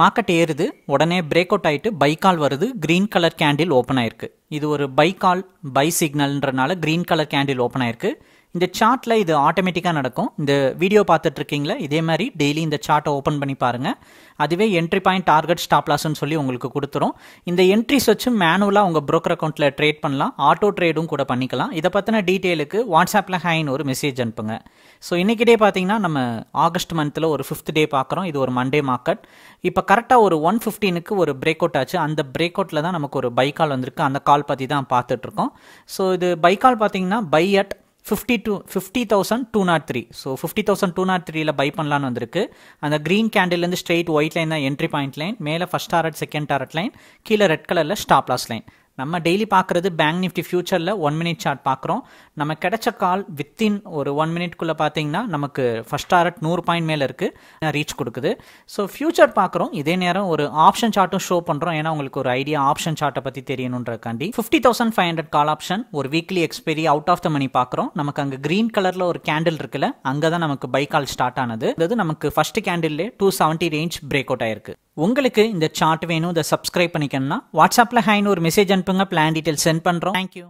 market ஏறுது உடனே break out ஆகிட்டு பை கால் வருது க்ரீன் கலர் கேண்டில் ஓப்பன் ஆயிருக்கு இது ஒரு பை கால் பை சிக்னல்ன்றனால க்ரீன் கலர் கேண்டில் ஓப்பன் ஆயிருக்கு இந்த சார்ட்டில் இது ஆட்டோமேட்டிக்காக நடக்கும் இந்த வீடியோ பார்த்துட்ருக்கீங்களா இதே மாதிரி டெய்லி இந்த சார்ட்டை ஓப்பன் பண்ணி பாருங்கள் அதுவே என்ட்ரி பாயிண்ட் டார்கெட் ஸ்டாப் லாஸ்ன்னு சொல்லி உங்களுக்கு கொடுத்துரும் இந்த என்ட்ரிஸ் வச்சு மேனுவலாக உங்கள் ப்ரோக்கர் அக்கௌண்ட்டில் ட்ரேட் பண்ணலாம் ஆட்டோ ட்ரேடும் கூட பண்ணிக்கலாம் இதை பற்றின டீட்டெயிலுக்கு வாட்ஸ்அப்பில் ஹைன்னு ஒரு மெசேஜ் அனுப்புங்க ஸோ இன்றைக்கி டே பார்த்தீங்கன்னா நம்ம ஆகஸ்ட் மந்த்தில் ஒரு ஃபிஃப்த் டே பார்க்குறோம் இது ஒரு மண்டே மார்க்கெட் இப்போ கரெக்டாக ஒரு ஒன் ஃபிஃப்டீனுக்கு ஒரு பிரேக் அவுட் ஆச்சு அந்த பிரேக் அவுட்டில் தான் நமக்கு ஒரு பை கால் வந்திருக்கு அந்த கால் பற்றி தான் பார்த்துட்ருக்கோம் ஸோ இது பை கால் பார்த்தீங்கன்னா buy at fifty two fifty thousand two not three so fifty thousand two not த்ரீயில் பை பண்ணலான்னு வந்திருக்கு அந்த க்ரீன் கேண்டில்லேருந்து ஸ்ட்ரெயிட் ஒயிட் லைன் தான் என்ட்ரி பாயிண்ட் லைன் மேலே first target second target line கீழே ரெட் கலரில் ஸ்டாப்லாஸ் லைன் நம்ம டெய்லி பார்க்குறது பேங்க் நிஃப்டி ஃபியூச்சரில் ஒன் மினிட் சார்ட் பார்க்குறோம் நம்ம கிடைச்ச கால் வித்தின் ஒரு ஒன் மினிட்குள்ளே பார்த்தீங்கன்னா நமக்கு ஃபஸ்ட் டாரட் நூறு பாயிண்ட் மேலே இருக்குது ரீச் கொடுக்குது ஸோ ஃபியூச்சர் பார்க்குறோம் இதே நேரம் ஒரு ஆப்ஷன் சார்ட்டும் ஷோ பண்ணுறோம் ஏன்னா உங்களுக்கு ஒரு ஐடியா ஆப்ஷன் சார்ட்டை பற்றி தெரியணுன்றக்காண்டி fifty thousand five hundred call option ஒரு weekly expiry out of the money பார்க்குறோம் நமக்கு அங்கே க்ரீன் கலரில் ஒரு கேண்டில் இருக்குல்ல அங்கே தான் நமக்கு பை கால் ஸ்டார்ட் ஆனது அதாவது நமக்கு ஃபஸ்ட்டு கேண்டில்லே two seventy range break out ஆயிருக்கு உங்களுக்கு இந்த சார்ட் வேணும் இதை சப்ஸ்கிரைப் பண்ணிக்கணும்னா வாட்ஸ்அப்பில் ஹைன்னு ஒரு மெசேஜ் அனுப்புங்க பிளான் டீட்டெயில் சென்ட் பண்ணுறோம் தேங்க்யூ